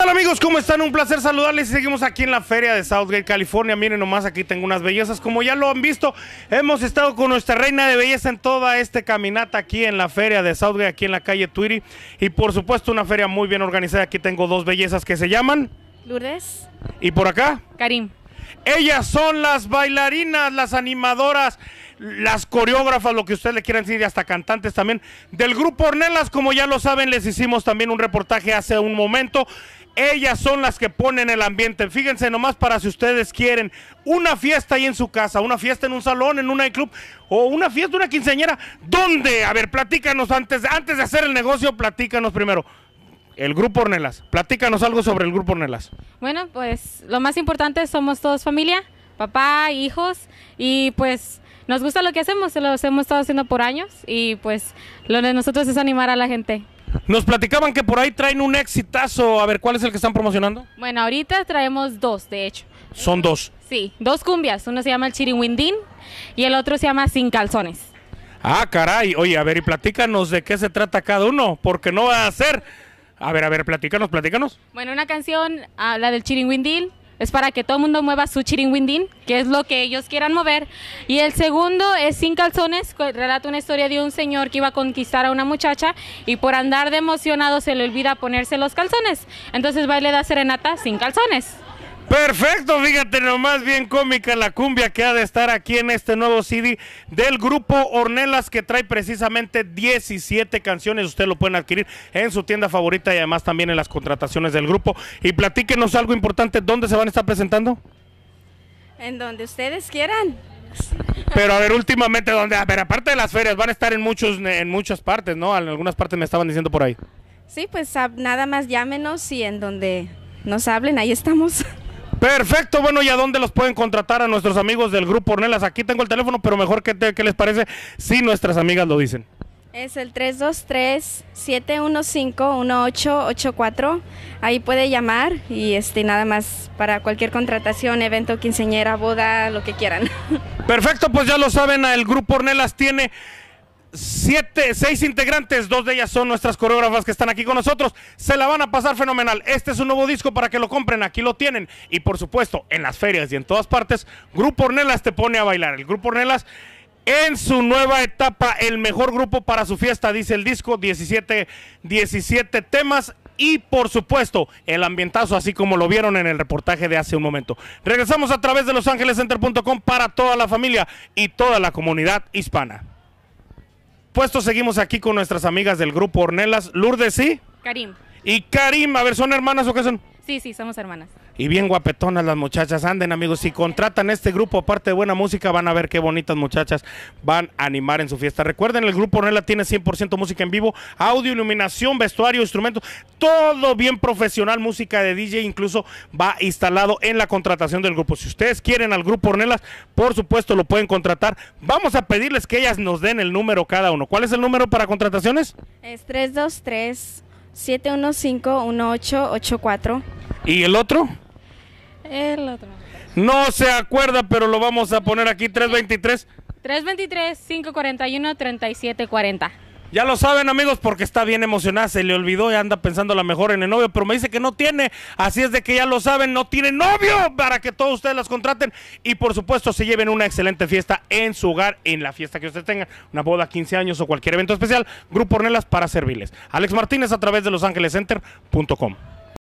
Hola amigos? ¿Cómo están? Un placer saludarles. y Seguimos aquí en la feria de Southgate, California. Miren nomás, aquí tengo unas bellezas. Como ya lo han visto, hemos estado con nuestra reina de belleza en toda esta caminata aquí en la feria de Southgate, aquí en la calle Twiri. Y por supuesto, una feria muy bien organizada. Aquí tengo dos bellezas que se llaman... Lourdes. ¿Y por acá? Karim. Ellas son las bailarinas, las animadoras las coreógrafas, lo que ustedes le quieran decir, y hasta cantantes también, del grupo Ornelas, como ya lo saben, les hicimos también un reportaje hace un momento. Ellas son las que ponen el ambiente. Fíjense nomás para si ustedes quieren una fiesta ahí en su casa, una fiesta en un salón, en un club o una fiesta, una quinceañera. ¿Dónde? A ver, platícanos antes, antes de hacer el negocio, platícanos primero. El Grupo Ornelas, platícanos algo sobre el Grupo Ornelas. Bueno, pues lo más importante somos todos familia, papá, hijos y pues nos gusta lo que hacemos, lo hemos estado haciendo por años y pues lo de nosotros es animar a la gente. Nos platicaban que por ahí traen un exitazo. A ver, ¿cuál es el que están promocionando? Bueno, ahorita traemos dos, de hecho. Son dos. Sí, dos cumbias. Uno se llama el Chiringuindín y el otro se llama Sin Calzones. Ah, caray. Oye, a ver, y platícanos de qué se trata cada uno, porque no va a ser. A ver, a ver, platícanos, platícanos. Bueno, una canción, ah, la del Chiringuindín es para que todo el mundo mueva su chiringuindín, que es lo que ellos quieran mover. Y el segundo es Sin Calzones, relata una historia de un señor que iba a conquistar a una muchacha y por andar de emocionado se le olvida ponerse los calzones. Entonces baile de serenata sin calzones. Perfecto, fíjate nomás bien cómica la cumbia que ha de estar aquí en este nuevo CD del grupo Ornelas que trae precisamente 17 canciones. Usted lo pueden adquirir en su tienda favorita y además también en las contrataciones del grupo. Y platíquenos algo importante, ¿dónde se van a estar presentando? En donde ustedes quieran. Pero a ver, últimamente, ¿dónde? a ver, aparte de las ferias, van a estar en, muchos, en muchas partes, ¿no? En algunas partes me estaban diciendo por ahí. Sí, pues nada más llámenos y en donde nos hablen, ahí estamos. Perfecto, bueno, ¿y a dónde los pueden contratar a nuestros amigos del Grupo Ornelas? Aquí tengo el teléfono, pero mejor que qué les parece si nuestras amigas lo dicen. Es el 323-715-1884. Ahí puede llamar y este, nada más para cualquier contratación, evento, quinceñera, boda, lo que quieran. Perfecto, pues ya lo saben, el Grupo Ornelas tiene siete, seis integrantes, dos de ellas son nuestras coreógrafas que están aquí con nosotros. Se la van a pasar fenomenal. Este es un nuevo disco para que lo compren, aquí lo tienen. Y por supuesto, en las ferias y en todas partes, Grupo Ornelas te pone a bailar. El Grupo Ornelas en su nueva etapa, el mejor grupo para su fiesta, dice el disco, 17, 17 temas. Y por supuesto, el ambientazo, así como lo vieron en el reportaje de hace un momento. Regresamos a través de losangelescenter.com para toda la familia y toda la comunidad hispana supuesto, seguimos aquí con nuestras amigas del grupo Ornelas, Lourdes y Karim. Y Karim, a ver, ¿son hermanas o qué son? Sí, sí, somos hermanas. Y bien guapetonas las muchachas. Anden, amigos, si contratan este grupo, aparte de buena música, van a ver qué bonitas muchachas van a animar en su fiesta. Recuerden, el grupo Ornella tiene 100% música en vivo, audio, iluminación, vestuario, instrumentos, todo bien profesional, música de DJ, incluso va instalado en la contratación del grupo. Si ustedes quieren al grupo Ornelas, por supuesto lo pueden contratar. Vamos a pedirles que ellas nos den el número cada uno. ¿Cuál es el número para contrataciones? Es 323 715 1884. ¿Y el otro? El otro. No se acuerda, pero lo vamos a poner aquí 323. 323-541-3740. Ya lo saben amigos porque está bien emocionada, se le olvidó y anda pensando la mejor en el novio, pero me dice que no tiene, así es de que ya lo saben, no tiene novio para que todos ustedes las contraten y por supuesto se lleven una excelente fiesta en su hogar, en la fiesta que ustedes tengan, una boda, 15 años o cualquier evento especial, Grupo Ornelas para servirles. Alex Martínez a través de losangelescenter.com.